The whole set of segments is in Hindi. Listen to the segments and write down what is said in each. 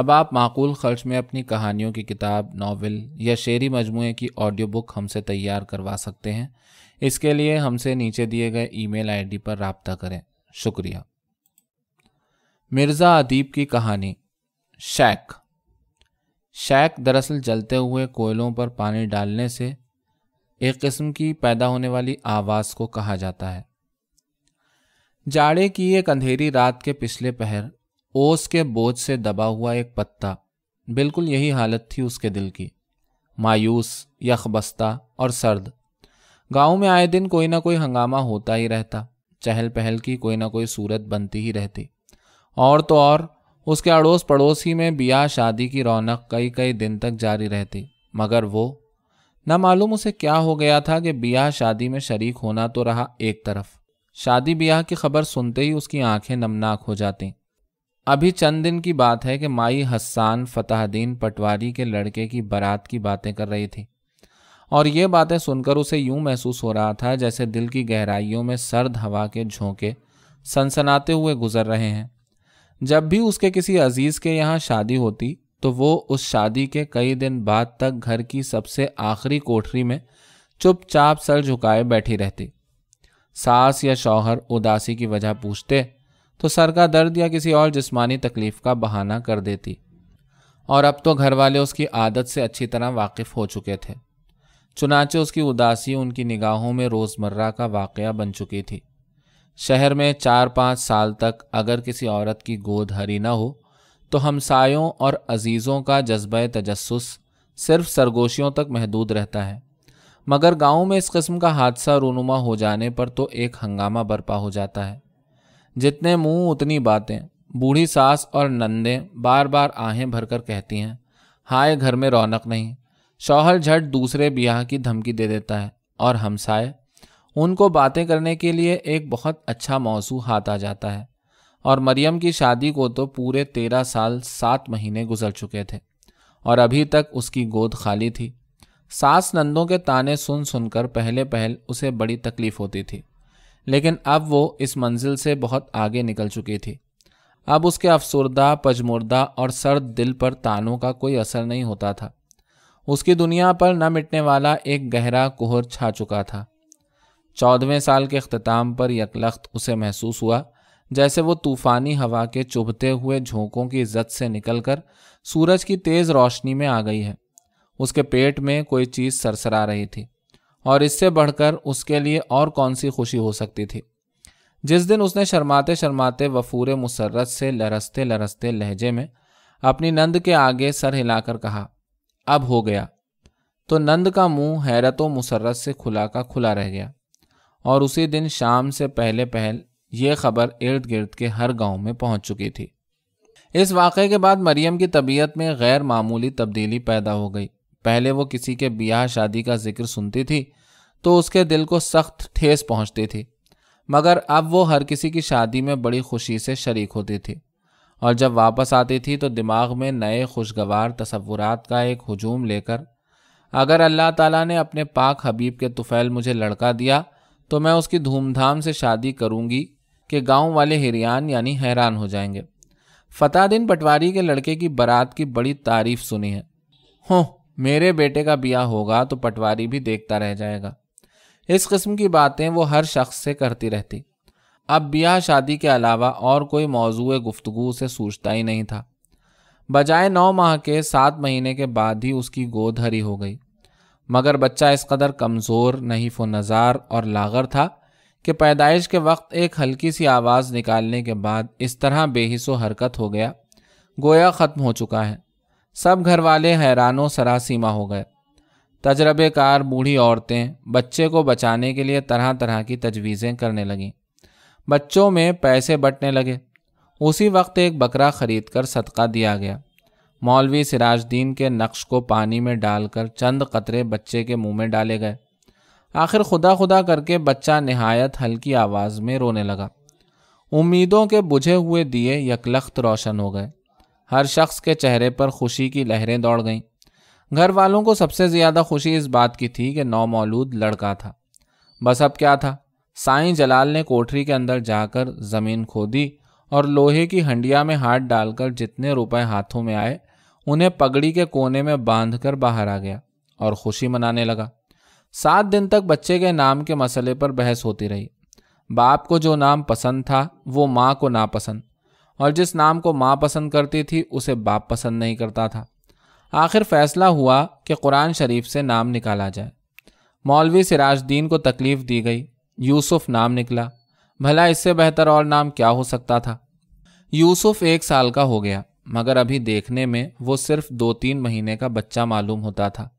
अब आप माकूल खर्च में अपनी कहानियों की किताब नावल या शेरी मजमू की ऑडियो बुक हमसे तैयार करवा सकते हैं इसके लिए हमसे नीचे दिए गए ईमेल आईडी पर रबता करें शुक्रिया मिर्ज़ा अदीब की कहानी शैक शैक दरअसल जलते हुए कोयलों पर पानी डालने से एक किस्म की पैदा होने वाली आवाज़ को कहा जाता है जाड़े की एक अंधेरी रात के पिछले पहर ओस के बोझ से दबा हुआ एक पत्ता बिल्कुल यही हालत थी उसके दिल की मायूस यखबस्ता और सर्द गांव में आए दिन कोई ना कोई हंगामा होता ही रहता चहल पहल की कोई ना कोई सूरत बनती ही रहती और तो और उसके अड़ोस पड़ोस ही में ब्याह शादी की रौनक कई कई दिन तक जारी रहती मगर वो न मालूम उसे क्या हो गया था कि बिया शादी में शरीक होना तो रहा एक तरफ शादी ब्याह की खबर सुनते ही उसकी आंखें नमनाक हो जाती अभी चंद दिन की बात है कि माई हस्सान फतेहद्दीन पटवारी के लड़के की बारात की बातें कर रही थी और ये बातें सुनकर उसे यूं महसूस हो रहा था जैसे दिल की गहराइयों में सर्द हवा के झोंके सनसनाते हुए गुजर रहे हैं जब भी उसके किसी अजीज़ के यहाँ शादी होती तो वो उस शादी के कई दिन बाद तक घर की सबसे आखिरी कोठरी में चुपचाप सर झुकाए बैठी रहती सास या शौहर उदासी की वजह पूछते तो सर का दर्द या किसी और जिस्मानी तकलीफ़ का बहाना कर देती और अब तो घर वाले उसकी आदत से अच्छी तरह वाकिफ़ हो चुके थे चुनाचे उसकी उदासी उनकी निगाहों में रोज़मर्रा का वाक़ बन चुकी थी शहर में चार पाँच साल तक अगर किसी औरत की गोद हरी ना हो तो हमसायों और अजीज़ों का जज्बा तजस्स सिर्फ सरगोशियों तक महदूद रहता है मगर गाँव में इस कस्म का हादसा रूनुमा हो जाने पर तो एक हंगामा बरपा हो जाता है जितने मुंह उतनी बातें बूढ़ी सास और नंदे बार बार आहें भरकर कहती हैं हाय घर में रौनक नहीं शौहर झट दूसरे ब्याह की धमकी दे देता है और हमसाए उनको बातें करने के लिए एक बहुत अच्छा मौसू हाथ आ जाता है और मरियम की शादी को तो पूरे तेरह साल सात महीने गुजर चुके थे और अभी तक उसकी गोद खाली थी सास नंदों के ताने सुन सुनकर पहले पहल उसे बड़ी तकलीफ होती थी लेकिन अब वो इस मंजिल से बहुत आगे निकल चुकी थी अब उसके अफसरदा पजमुर्दा और सर्द दिल पर तानों का कोई असर नहीं होता था उसकी दुनिया पर न मिटने वाला एक गहरा कोहर छा चुका था चौदहवें साल के अख्ताम पर यकलख्त उसे महसूस हुआ जैसे वो तूफ़ानी हवा के चुभते हुए झोंकों की इज्जत से निकलकर सूरज की तेज़ रोशनी में आ गई है उसके पेट में कोई चीज़ सरसरा रही थी और इससे बढ़कर उसके लिए और कौन सी खुशी हो सकती थी जिस दिन उसने शर्माते शर्माते वफूर मुसरत से लरसते लरसते लहजे में अपनी नंद के आगे सर हिलाकर कहा अब हो गया तो नंद का मुंह हैरत मुसरत से खुला का खुला रह गया और उसी दिन शाम से पहले पहल ये खबर इर्द गिर्द के हर गांव में पहुंच चुकी थी इस वाक़े के बाद मरियम की तबीयत में गैर मामूली तब्दीली पैदा हो गई पहले वो किसी के ब्याह शादी का जिक्र सुनती थी तो उसके दिल को सख्त ठेस पहुंचती थी मगर अब वो हर किसी की शादी में बड़ी खुशी से शरीक होती थी और जब वापस आती थी तो दिमाग में नए खुशगवार तस्वुरात का एक हजूम लेकर अगर अल्लाह ताला ने अपने पाक हबीब के तुफ़ैल मुझे लड़का दिया तो मैं उसकी धूमधाम से शादी करूंगी कि गांव वाले हिरियान यानी हैरान हो जाएंगे फतेह दिन पटवारी के लड़के की बारात की बड़ी तारीफ सुनी है हों मेरे बेटे का बिया होगा तो पटवारी भी देखता रह जाएगा इस किस्म की बातें वो हर शख्स से करती रहती अब ब्याह शादी के अलावा और कोई मौजू गुफ्तगु से सूझता ही नहीं था बजाय नौ माह के सात महीने के बाद ही उसकी गोद हरी हो गई मगर बच्चा इस कदर कमज़ोर नहीफ नज़ार और लागर था कि पैदाइश के वक्त एक हल्की सी आवाज़ निकालने के बाद इस तरह बेहिसो हरकत हो गया गोया ख़त्म हो चुका है सब घर वाले हैरानों सरासीमा हो गए तजरबेकार बूढ़ी औरतें बच्चे को बचाने के लिए तरह तरह की तजवीज़ें करने लगीं बच्चों में पैसे बटने लगे उसी वक्त एक बकरा ख़रीद कर सदका दिया गया मौलवी सिराजदीन के नक्श को पानी में डालकर चंद कतरे बच्चे के मुंह में डाले गए आखिर खुदा खुदा करके बच्चा नहायत हल्की आवाज़ में रोने लगा उम्मीदों के बुझे हुए दिए यकलख्त रोशन हो गए हर शख्स के चेहरे पर खुशी की लहरें दौड़ गईं घर वालों को सबसे ज़्यादा खुशी इस बात की थी कि नौमौलूद लड़का था बस अब क्या था साईं जलाल ने कोठरी के अंदर जाकर ज़मीन खोदी और लोहे की हंडिया में हाथ डालकर जितने रुपए हाथों में आए उन्हें पगड़ी के कोने में बांधकर बाहर आ गया और खुशी मनाने लगा सात दिन तक बच्चे के नाम के मसले पर बहस होती रही बाप को जो नाम पसंद था वो माँ को नापसंद और जिस नाम को माँ पसंद करती थी उसे बाप पसंद नहीं करता था आखिर फैसला हुआ कि कुरान शरीफ से नाम निकाला जाए मौलवी सिराजद्दीन को तकलीफ़ दी गई यूसुफ नाम निकला भला इससे बेहतर और नाम क्या हो सकता था यूसुफ एक साल का हो गया मगर अभी देखने में वो सिर्फ दो तीन महीने का बच्चा मालूम होता था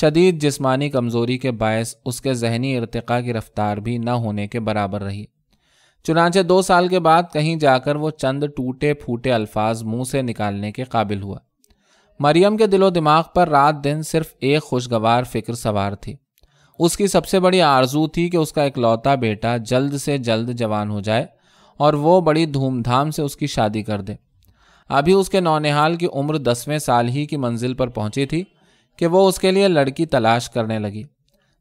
शदीद जिस्मानी कमज़ोरी के बायस उसके जहनी इरतका की रफ्तार भी न होने के बराबर रही चुनाचे दो साल के बाद कहीं जाकर वो चंद टूटे फूटे अल्फाज मुंह से निकालने के काबिल हुआ मरियम के दिलो दिमाग पर रात दिन सिर्फ एक खुशगवार फिक्र सवार थी उसकी सबसे बड़ी आरजू थी कि उसका इकलौता बेटा जल्द से जल्द जवान हो जाए और वो बड़ी धूमधाम से उसकी शादी कर दे अभी उसके नौनिहाल की उम्र दसवें साल ही की मंजिल पर पहुंची थी कि वो उसके लिए लड़की तलाश करने लगी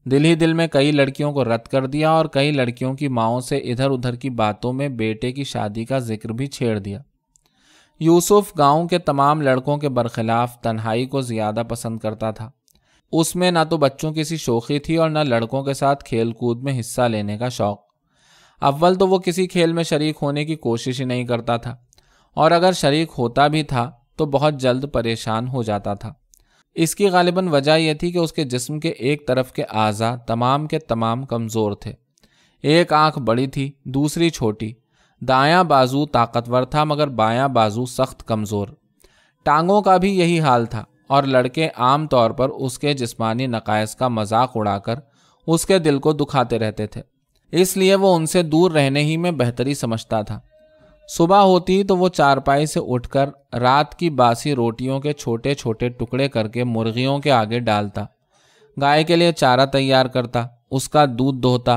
दिल ही दिल में कई लड़कियों को रद्द कर दिया और कई लड़कियों की माओ से इधर उधर की बातों में बेटे की शादी का जिक्र भी छेड़ दिया यूसुफ गांव के तमाम लड़कों के बरखिलाफ तन्हाई को ज़्यादा पसंद करता था उसमें ना तो बच्चों की सी शोखी थी और ना लड़कों के साथ खेल कूद में हिस्सा लेने का शौक़ अव्वल तो वो किसी खेल में शरीक होने की कोशिश ही नहीं करता था और अगर शरीक होता भी था तो बहुत जल्द परेशान हो जाता था इसकी गालिबा वजह यह थी कि उसके जिसम के एक तरफ के अज़ा तमाम के तमाम कमज़ोर थे एक आंख बड़ी थी दूसरी छोटी दाया बाजू ताकतवर था मगर बायां बाजू सख्त कमज़ोर टांगों का भी यही हाल था और लड़के आम तौर पर उसके जिसमानी नकायस का मजाक उड़ाकर उसके दिल को दुखाते रहते थे इसलिए वो उनसे दूर रहने ही में बेहतरी समझता था सुबह होती तो वो चारपाई से उठकर रात की बासी रोटियों के छोटे छोटे टुकड़े करके मुर्गियों के आगे डालता गाय के लिए चारा तैयार करता उसका दूध दोहता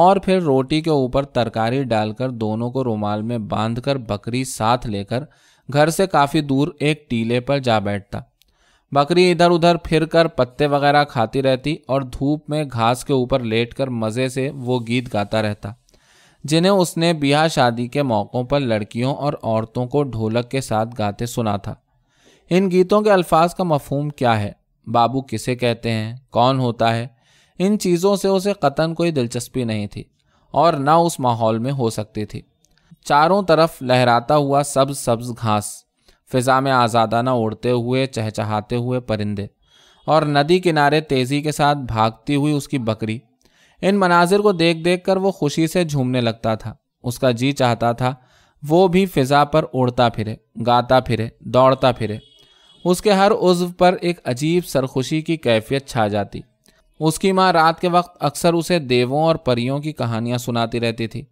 और फिर रोटी के ऊपर तरकारी डालकर दोनों को रुमाल में बांधकर बकरी साथ लेकर घर से काफ़ी दूर एक टीले पर जा बैठता बकरी इधर उधर फिरकर पत्ते वगैरह खाती रहती और धूप में घास के ऊपर लेटकर मज़े से वो गीत गाता रहता जिन्हें उसने ब्याह शादी के मौक़ों पर लड़कियों और औरतों को ढोलक के साथ गाते सुना था इन गीतों के अल्फाज का मफहम क्या है बाबू किसे कहते हैं कौन होता है इन चीज़ों से उसे कतन कोई दिलचस्पी नहीं थी और न उस माहौल में हो सकती थी चारों तरफ लहराता हुआ सब्ज सब्ज घास फिजा में आज़ादाना उड़ते हुए चहचहाते हुए परिंदे और नदी किनारे तेज़ी के साथ भागती हुई उसकी बकरी इन मनाजिर को देख देख कर वो खुशी से झूमने लगता था उसका जी चाहता था वो भी फिजा पर उड़ता फिरे गाता फिरे दौड़ता फिरे उसके हर उज्व पर एक अजीब सरखुशी की कैफियत छा जाती उसकी माँ रात के वक्त अक्सर उसे देवों और परियों की कहानियाँ सुनाती रहती थी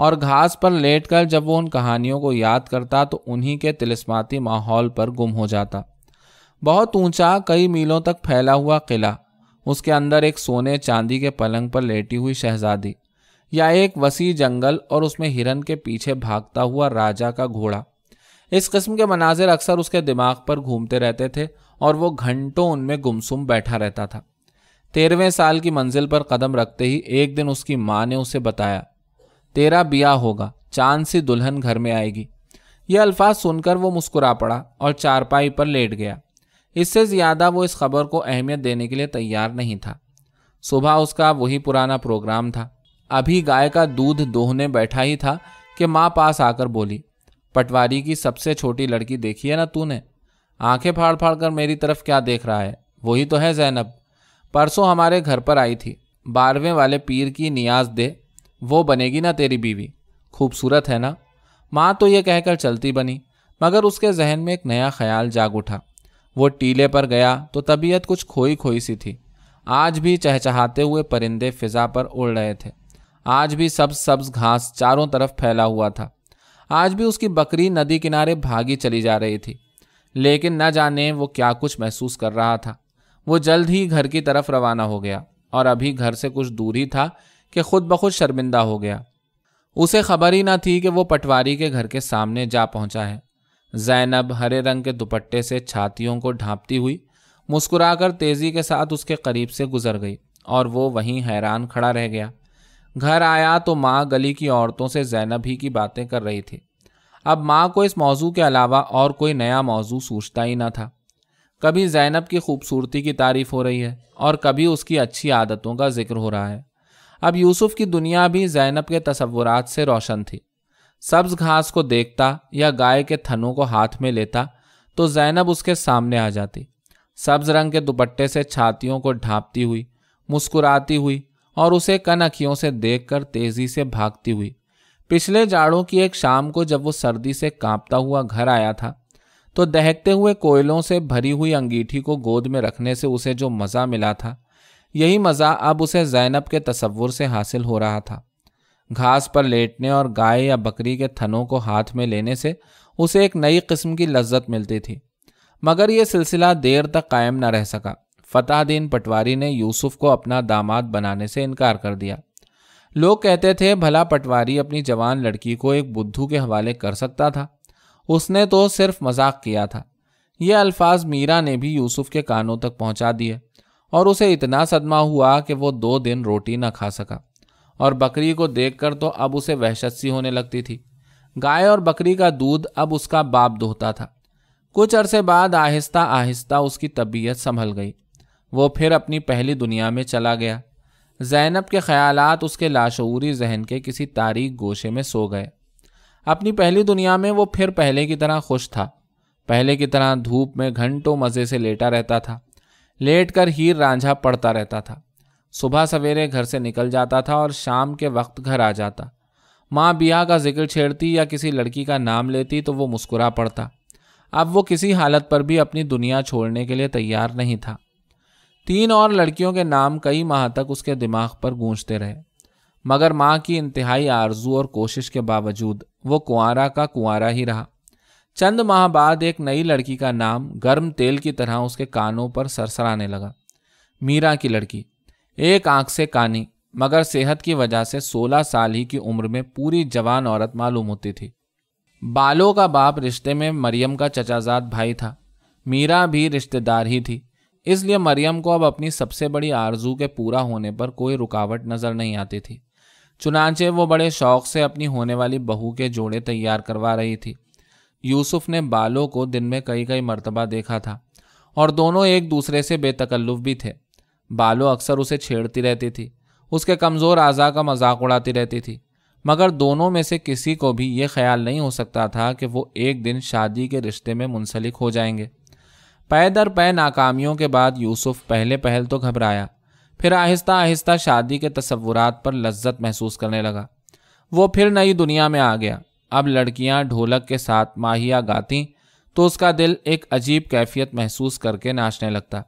और घास पर लेटकर जब वो उन कहानियों को याद करता तो उन्हीं के तिलस्माती माहौल पर गुम हो जाता बहुत ऊंचा कई मीलों तक फैला हुआ किला उसके अंदर एक सोने चांदी के पलंग पर लेटी हुई शहजादी या एक वसी जंगल और उसमें हिरन के पीछे भागता हुआ राजा का घोड़ा इस किस्म के मनाजिर अक्सर उसके दिमाग पर घूमते रहते थे और वो घंटों उनमें गुमसुम बैठा रहता था तेरहवें साल की मंजिल पर कदम रखते ही एक दिन उसकी माँ ने उसे बताया तेरा बिया होगा चांद सी दुल्हन घर में आएगी यह अल्फाज सुनकर वो मुस्कुरा पड़ा और चारपाई पर लेट गया इससे ज़्यादा वो इस खबर को अहमियत देने के लिए तैयार नहीं था सुबह उसका वही पुराना प्रोग्राम था अभी गाय का दूध दोहने बैठा ही था कि माँ पास आकर बोली पटवारी की सबसे छोटी लड़की देखी है ना तूने आंखें फाड़ फाड़ कर मेरी तरफ क्या देख रहा है वही तो है जैनब परसों हमारे घर पर आई थी बारहवें वाले पीर की नियाज दे वो बनेगी ना तेरी बीवी खूबसूरत है ना माँ तो ये कहकर चलती बनी मगर उसके जहन में एक नया ख्याल जाग उठा वो टीले पर गया तो तबीयत कुछ खोई खोई सी थी आज भी चहचहाते हुए परिंदे फिजा पर उड़ रहे थे आज भी सब्ज सब्ज घास चारों तरफ फैला हुआ था आज भी उसकी बकरी नदी किनारे भागी चली जा रही थी लेकिन न जाने वो क्या कुछ महसूस कर रहा था वो जल्द ही घर की तरफ रवाना हो गया और अभी घर से कुछ दूर ही था कि खुद ब खुद शर्मिंदा हो गया उसे खबर ही ना थी कि वो पटवारी के घर के सामने जा पहुंचा है जैनब हरे रंग के दुपट्टे से छातियों को ढांपती हुई मुस्कुराकर तेज़ी के साथ उसके करीब से गुजर गई और वो वहीं हैरान खड़ा रह गया घर आया तो माँ गली की औरतों से जैनब ही की बातें कर रही थी अब माँ को इस मौजू के अलावा और कोई नया मौजू सूझता ही ना था कभी जैनब की खूबसूरती की तारीफ हो रही है और कभी उसकी अच्छी आदतों का जिक्र हो रहा है अब यूसुफ की दुनिया भी जैनब के तस्वुरात से रोशन थी सब्ज घास को देखता या गाय के थनों को हाथ में लेता तो जैनब उसके सामने आ जाती सब्ज रंग के दुपट्टे से छातियों को ढांपती हुई मुस्कुराती हुई और उसे कन अखियों से देखकर तेजी से भागती हुई पिछले जाड़ों की एक शाम को जब वो सर्दी से कांपता हुआ घर आया था तो दहकते हुए कोयलों से भरी हुई अंगीठी को गोद में रखने से उसे जो मज़ा मिला था यही मज़ा अब उसे जैनब के तस्वुर से हासिल हो रहा था घास पर लेटने और गाय या बकरी के थनों को हाथ में लेने से उसे एक नई किस्म की लज्जत मिलती थी मगर यह सिलसिला देर तक कायम न रह सका फताहदीन पटवारी ने यूसुफ को अपना दामाद बनाने से इनकार कर दिया लोग कहते थे भला पटवारी अपनी जवान लड़की को एक बुद्धू के हवाले कर सकता था उसने तो सिर्फ मजाक किया था यह अल्फाज मीरा ने भी यूसुफ के कानों तक पहुंचा दिए और उसे इतना सदमा हुआ कि वो दो दिन रोटी न खा सका और बकरी को देखकर तो अब उसे वहशत सी होने लगती थी गाय और बकरी का दूध अब उसका बाप दोहता था कुछ अरसे बाद आहिस्ता आहिस्ता उसकी तबीयत संभल गई वो फिर अपनी पहली दुनिया में चला गया जैनब के ख्यालात उसके लाशूरी जहन के किसी तारीख गोशे में सो गए अपनी पहली दुनिया में वो फिर पहले की तरह खुश था पहले की तरह धूप में घंटों मज़े से लेटा रहता था लेट कर हीर रांझा पड़ता रहता था सुबह सवेरे घर से निकल जाता था और शाम के वक्त घर आ जाता माँ बिया का जिक्र छेड़ती या किसी लड़की का नाम लेती तो वो मुस्कुरा पड़ता अब वो किसी हालत पर भी अपनी दुनिया छोड़ने के लिए तैयार नहीं था तीन और लड़कियों के नाम कई माह तक उसके दिमाग पर गूंजते रहे मगर माँ की इंतहाई आरजू और कोशिश के बावजूद वो कुआरा का कुंवारा ही रहा चंद माह बाद एक नई लड़की का नाम गर्म तेल की तरह उसके कानों पर सरसराने लगा मीरा की लड़की एक आंख से कानी मगर सेहत की वजह से 16 साल ही की उम्र में पूरी जवान औरत मालूम होती थी बालों का बाप रिश्ते में मरियम का चचाजाद भाई था मीरा भी रिश्तेदार ही थी इसलिए मरियम को अब अपनी सबसे बड़ी आरजू के पूरा होने पर कोई रुकावट नज़र नहीं आती थी चुनाचे वो बड़े शौक से अपनी होने वाली बहू के जोड़े तैयार करवा रही थी यूसुफ ने बालों को दिन में कई कई मरतबा देखा था और दोनों एक दूसरे से बेतकल्लुफ भी थे बालो अक्सर उसे छेड़ती रहती थी उसके कमज़ोर आज़ा का मजाक उड़ाती रहती थी मगर दोनों में से किसी को भी ये ख्याल नहीं हो सकता था कि वो एक दिन शादी के रिश्ते में मुंसलिक हो जाएंगे पै दर पै नाकामियों के बाद यूसुफ पहले पहल तो घबराया फिर आहिस्ता आहिस्ता शादी के तस्वुरात पर लज्जत महसूस करने लगा वो फिर नई दुनिया में आ गया अब लड़कियां ढोलक के साथ माहिया गाती तो उसका दिल एक अजीब कैफियत महसूस करके नाचने लगता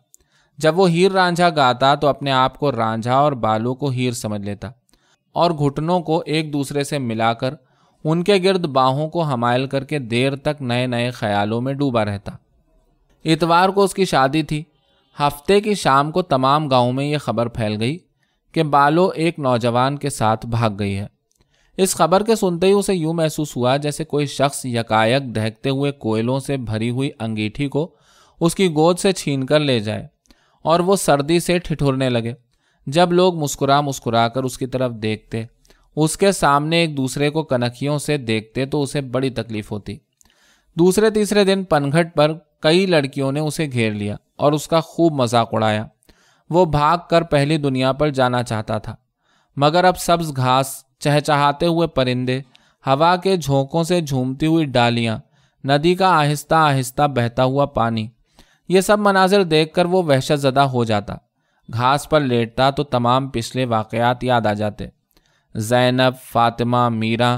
जब वो हीर रांझा गाता तो अपने आप को रांझा और बालों को हीर समझ लेता और घुटनों को एक दूसरे से मिलाकर उनके गिर्द बाहों को हमायल करके देर तक नए नए ख्यालों में डूबा रहता इतवार को उसकी शादी थी हफ्ते की शाम को तमाम गांव में ये खबर फैल गई कि बालो एक नौजवान के साथ भाग गई है इस खबर के सुनते ही उसे यूं महसूस हुआ जैसे कोई शख्स यकायक दहकते हुए कोयलों से भरी हुई अंगीठी को उसकी गोद से छीन कर ले जाए और वो सर्दी से ठिठुरने लगे जब लोग मुस्कुरा मुस्कुरा कर उसकी तरफ देखते उसके सामने एक दूसरे को कनखियों से देखते तो उसे बड़ी तकलीफ होती दूसरे तीसरे दिन पनघट पर कई लड़कियों ने उसे घेर लिया और उसका खूब मजाक उड़ाया वो भाग कर पहली दुनिया पर जाना चाहता था मगर अब सब्ज घास चहचहाते हुए परिंदे हवा के झोंकों से झूमती हुई डालियां नदी का आहिस्ता आहिस्ता बहता हुआ पानी ये सब मनाजिर देख कर वो वहशत ज़दा हो जाता घास पर लेटता तो तमाम पिछले वाक़ात याद आ जाते जैनब फातिमा मीरा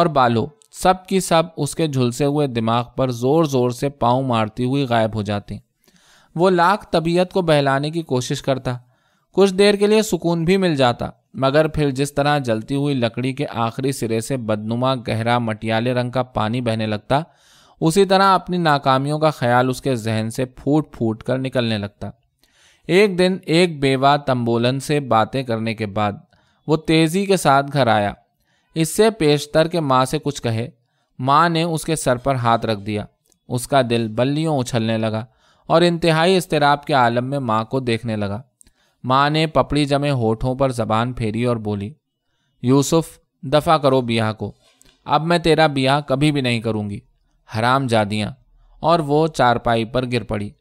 और बालो सब की सब उसके झुलसे हुए दिमाग पर ज़ोर ज़ोर से पाँव मारती हुई गायब हो जाती वो लाख तबीयत को बहलाने की कोशिश करता कुछ देर के लिए सुकून भी मिल जाता मगर फिर जिस तरह जलती हुई लकड़ी के आखिरी सिरे से बदनुमा गहरा मटियाले रंग का पानी बहने लगता उसी तरह अपनी नाकामियों का ख्याल उसके जहन से फूट फूट कर निकलने लगता एक दिन एक बेवा तंबोलन से बातें करने के बाद वो तेज़ी के साथ घर आया इससे पेशतर के माँ से कुछ कहे माँ ने उसके सर पर हाथ रख दिया उसका दिल बल्लियों उछलने लगा और इंतहाई इसतराब के आलम में माँ को देखने लगा माँ ने पपड़ी जमे होठों पर जबान फेरी और बोली यूसुफ दफ़ा करो बिया को अब मैं तेरा बिया कभी भी नहीं करूँगी हराम जादियाँ और वो चारपाई पर गिर पड़ी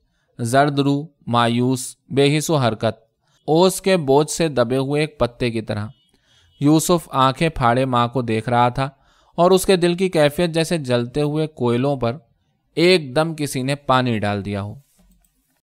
जर्दरू मायूस बेहिसो हरकत ओस के बोझ से दबे हुए एक पत्ते की तरह यूसुफ आंखें फाड़े माँ को देख रहा था और उसके दिल की कैफियत जैसे जलते हुए कोयलों पर एकदम किसी ने पानी डाल दिया हो